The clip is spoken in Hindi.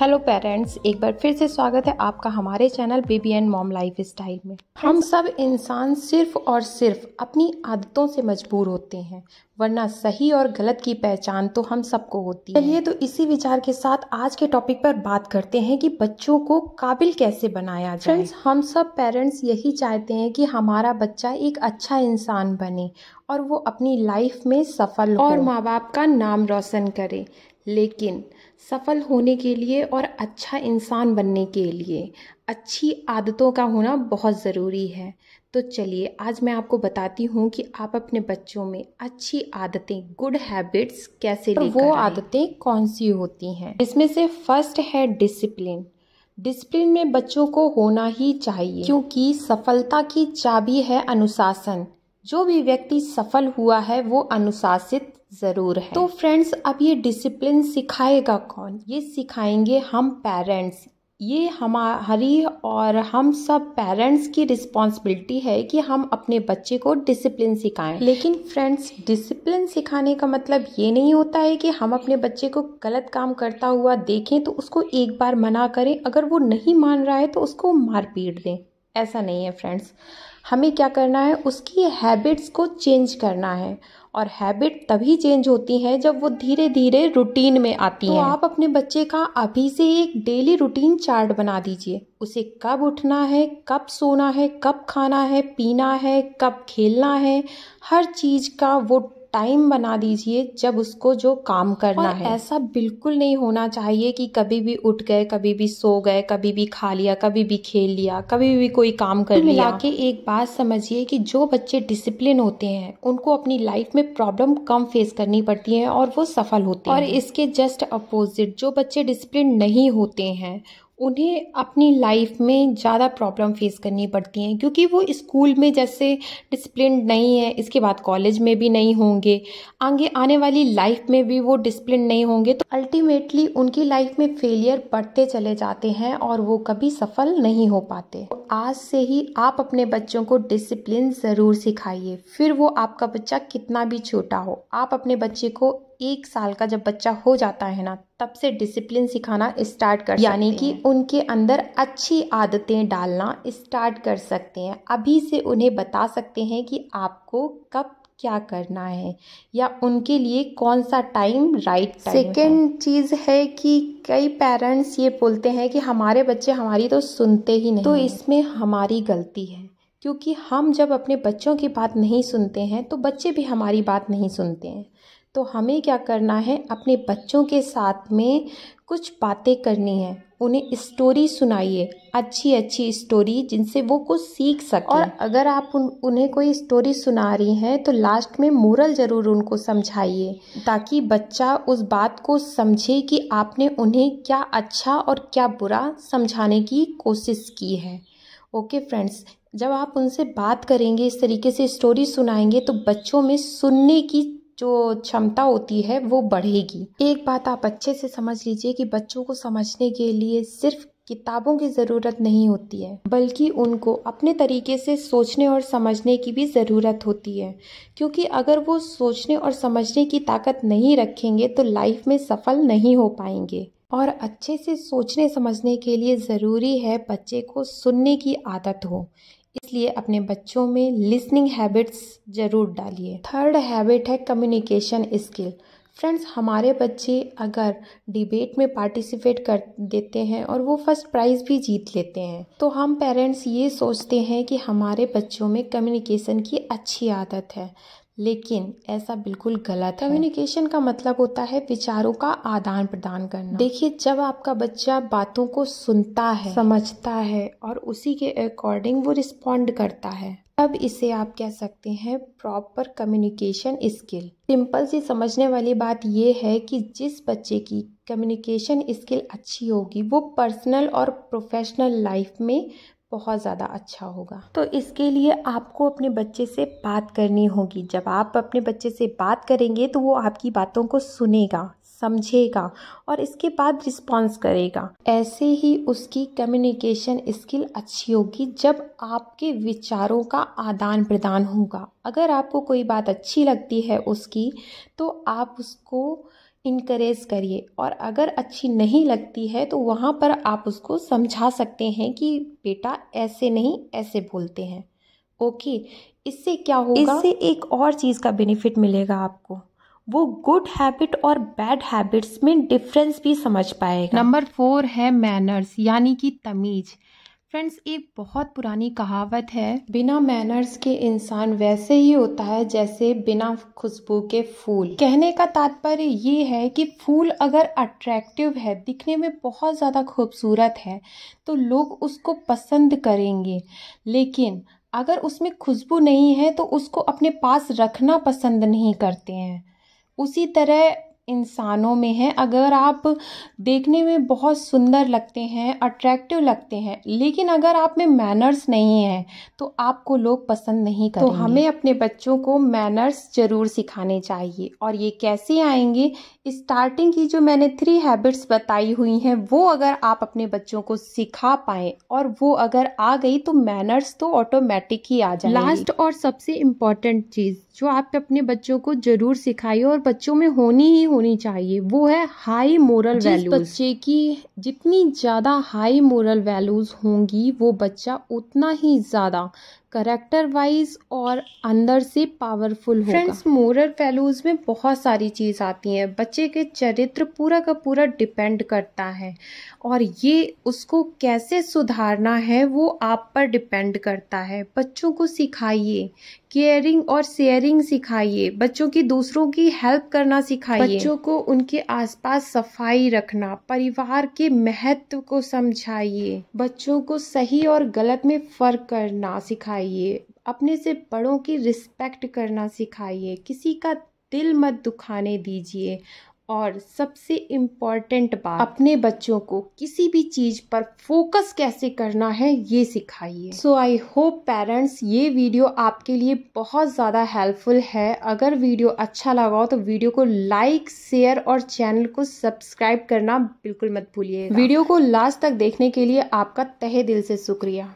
हेलो पेरेंट्स एक बार फिर से स्वागत है आपका हमारे channel baby and mom life style में हम सब इंसान सिर्फ और सिर्फ अपनी आदतों से मजबूर होते हैं वरना सही और गलत की पहचान तो हम सबको होती है चलिए तो इसी विचार के साथ आज के टॉपिक पर बात करते हैं कि बच्चों को काबिल कैसे बनाया जाए फ्रेंड्स हम सब पेरेंट्स यही चाहते हैं कि हमारा बच्चा एक अच्छा इंसान बने और वो अपनी लाइफ में सफल और माँ बाप का नाम रोशन करे लेकिन सफल होने के लिए और अच्छा इंसान बनने के लिए अच्छी आदतों का होना बहुत ज़रूरी है तो चलिए आज मैं आपको बताती हूँ कि आप अपने बच्चों में अच्छी आदतें गुड हैबिट्स कैसे तो वो आदतें कौन सी होती हैं इसमें से फर्स्ट है डिसिप्लिन डिसिप्लिन में बच्चों को होना ही चाहिए क्योंकि सफलता की चाबी है अनुशासन जो भी व्यक्ति सफल हुआ है वो अनुशासित ज़रूर है तो फ्रेंड्स अब ये डिसिप्लिन सिखाएगा कौन ये सिखाएंगे हम पेरेंट्स ये हमारी और हम सब पेरेंट्स की रिस्पॉन्सिबिलिटी है कि हम अपने बच्चे को डिसिप्लिन सिखाएं लेकिन फ्रेंड्स डिसिप्लिन सिखाने का मतलब ये नहीं होता है कि हम अपने बच्चे को गलत काम करता हुआ देखें तो उसको एक बार मना करें अगर वो नहीं मान रहा है तो उसको मार पीट दें ऐसा नहीं है फ्रेंड्स हमें क्या करना है उसकी हैबिट्स को चेंज करना है और हैबिट तभी चेंज होती हैं जब वो धीरे धीरे रूटीन में आती तो हैं आप अपने बच्चे का अभी से एक डेली रूटीन चार्ट बना दीजिए उसे कब उठना है कब सोना है कब खाना है पीना है कब खेलना है हर चीज़ का वो टाइम बना दीजिए जब उसको जो काम करना और है ऐसा बिल्कुल नहीं होना चाहिए कि कभी भी उठ गए कभी भी सो गए कभी भी खा लिया कभी भी खेल लिया कभी भी कोई काम कर लिया मिला के एक बात समझिए कि जो बच्चे डिसिप्लिन होते हैं उनको अपनी लाइफ में उसमें प्रॉब्लम कम फेस करनी पड़ती है और वो सफल होते हैं और इसके जस्ट अपोजिट जो बच्चे डिसिप्लिन नहीं होते हैं उन्हें अपनी लाइफ में ज़्यादा प्रॉब्लम फेस करनी पड़ती हैं क्योंकि वो स्कूल में जैसे डिसिप्लिन नहीं है इसके बाद कॉलेज में भी नहीं होंगे आगे आने वाली लाइफ में भी वो डिसिप्लिन नहीं होंगे तो अल्टीमेटली उनकी लाइफ में फेलियर बढ़ते चले जाते हैं और वो कभी सफल नहीं हो पाते आज से ही आप अपने बच्चों को डिसिप्लिन ज़रूर सिखाइए फिर वो आपका बच्चा कितना भी छोटा हो आप अपने बच्चे को एक साल का जब बच्चा हो जाता है ना तब से डिसिप्लिन सिखाना स्टार्ट कर यानी कि उनके अंदर अच्छी आदतें डालना स्टार्ट कर सकते हैं अभी से उन्हें बता सकते हैं कि आपको कब क्या करना है या उनके लिए कौन सा टाइम राइट सेकेंड चीज़ है कि कई पेरेंट्स ये बोलते हैं कि हमारे बच्चे हमारी तो सुनते ही नहीं तो इसमें हमारी गलती है क्योंकि हम जब अपने बच्चों की बात नहीं सुनते हैं तो बच्चे भी हमारी बात नहीं सुनते हैं तो हमें क्या करना है अपने बच्चों के साथ में कुछ बातें करनी है उन्हें स्टोरी सुनाइए अच्छी अच्छी स्टोरी जिनसे वो कुछ सीख सके और अगर आप उन, उन्हें कोई स्टोरी सुना रही हैं तो लास्ट में मोरल ज़रूर उनको समझाइए ताकि बच्चा उस बात को समझे कि आपने उन्हें क्या अच्छा और क्या बुरा समझाने की कोशिश की है ओके फ्रेंड्स जब आप उनसे बात करेंगे इस तरीके से स्टोरी सुनाएंगे तो बच्चों में सुनने की जो क्षमता होती है वो बढ़ेगी एक बात आप अच्छे से समझ लीजिए कि बच्चों को समझने के लिए सिर्फ किताबों की ज़रूरत नहीं होती है बल्कि उनको अपने तरीके से सोचने और समझने की भी ज़रूरत होती है क्योंकि अगर वो सोचने और समझने की ताकत नहीं रखेंगे तो लाइफ में सफल नहीं हो पाएंगे और अच्छे से सोचने समझने के लिए ज़रूरी है बच्चे को सुनने की आदत हो इसलिए अपने बच्चों में लिसनिंग हैबिट्स ज़रूर डालिए थर्ड हैबिट है कम्युनिकेशन स्किल फ्रेंड्स हमारे बच्चे अगर डिबेट में पार्टिसिपेट कर देते हैं और वो फर्स्ट प्राइज़ भी जीत लेते हैं तो हम पेरेंट्स ये सोचते हैं कि हमारे बच्चों में कम्युनिकेशन की अच्छी आदत है लेकिन ऐसा बिल्कुल गलत है कम्युनिकेशन का मतलब होता है विचारों का आदान प्रदान करना देखिए जब आपका बच्चा बातों को सुनता है समझता है और उसी के अकॉर्डिंग वो रिस्पॉन्ड करता है तब इसे आप कह सकते हैं प्रॉपर कम्युनिकेशन स्किल सिंपल सी समझने वाली बात यह है कि जिस बच्चे की कम्युनिकेशन स्किल अच्छी होगी वो पर्सनल और प्रोफेशनल लाइफ में बहुत ज़्यादा अच्छा होगा तो इसके लिए आपको अपने बच्चे से बात करनी होगी जब आप अपने बच्चे से बात करेंगे तो वो आपकी बातों को सुनेगा समझेगा और इसके बाद रिस्पॉन्स करेगा ऐसे ही उसकी कम्युनिकेशन स्किल अच्छी होगी जब आपके विचारों का आदान प्रदान होगा अगर आपको कोई बात अच्छी लगती है उसकी तो आप उसको इनक्रेज करिए और अगर अच्छी नहीं लगती है तो वहाँ पर आप उसको समझा सकते हैं कि बेटा ऐसे नहीं ऐसे बोलते हैं ओके इससे क्या होगा इससे एक और चीज़ का बेनिफिट मिलेगा आपको वो गुड हैबिट और बैड हैबिट्स में डिफरेंस भी समझ पाएगा नंबर फोर है मैनर्स यानी कि तमीज़ फ्रेंड्स एक बहुत पुरानी कहावत है बिना मैनर्स के इंसान वैसे ही होता है जैसे बिना खुशबू के फूल कहने का तात्पर्य ये है कि फूल अगर अट्रैक्टिव है दिखने में बहुत ज़्यादा खूबसूरत है तो लोग उसको पसंद करेंगे लेकिन अगर उसमें खुशबू नहीं है तो उसको अपने पास रखना पसंद नहीं करते हैं उसी तरह इंसानों में है अगर आप देखने में बहुत सुंदर लगते हैं अट्रैक्टिव लगते हैं लेकिन अगर आप में मैनर्स नहीं है तो आपको लोग पसंद नहीं तो करेंगे तो हमें अपने बच्चों को मैनर्स ज़रूर सिखाने चाहिए और ये कैसे आएंगे स्टार्टिंग की जो मैंने थ्री हैबिट्स बताई हुई हैं वो अगर आप अपने बच्चों को सिखा पाए और वो अगर आ गई तो मैनर्स तो ऑटोमेटिक ही आ जाए लास्ट और सबसे इम्पॉर्टेंट चीज़ जो आप अपने बच्चों को ज़रूर सिखाइए और बच्चों में होनी ही होनी होनी चाहिए वो है हाई मोरल वैल्यूज बच्चे की जितनी ज़्यादा हाई मोरल वैल्यूज़ होंगी वो बच्चा उतना ही ज़्यादा करेक्टर वाइज और अंदर से पावरफुल होगा फ्रेंड्स मोरल वैल्यूज़ में बहुत सारी चीज़ आती हैं बच्चे के चरित्र पूरा का पूरा डिपेंड करता है और ये उसको कैसे सुधारना है वो आप पर डिपेंड करता है बच्चों को सिखाइए केयरिंग और शेयरिंग सिखाइए बच्चों की दूसरों की हेल्प करना सिखाइए बच्चों को उनके आसपास सफाई रखना परिवार के महत्व को समझाइए बच्चों को सही और गलत में फ़र्क करना सिखाइए सिखाइए अपने से बड़ों की रिस्पेक्ट करना सिखाइए किसी का दिल मत दुखाने दीजिए और सबसे इम्पॉर्टेंट बात अपने बच्चों को किसी भी चीज़ पर फोकस कैसे करना है ये सिखाइए सो आई होप पेरेंट्स ये वीडियो आपके लिए बहुत ज़्यादा हेल्पफुल है अगर वीडियो अच्छा लगा हो तो वीडियो को लाइक शेयर और चैनल को सब्सक्राइब करना बिल्कुल मत भूलिए वीडियो को लास्ट तक देखने के लिए आपका तहे दिल से शुक्रिया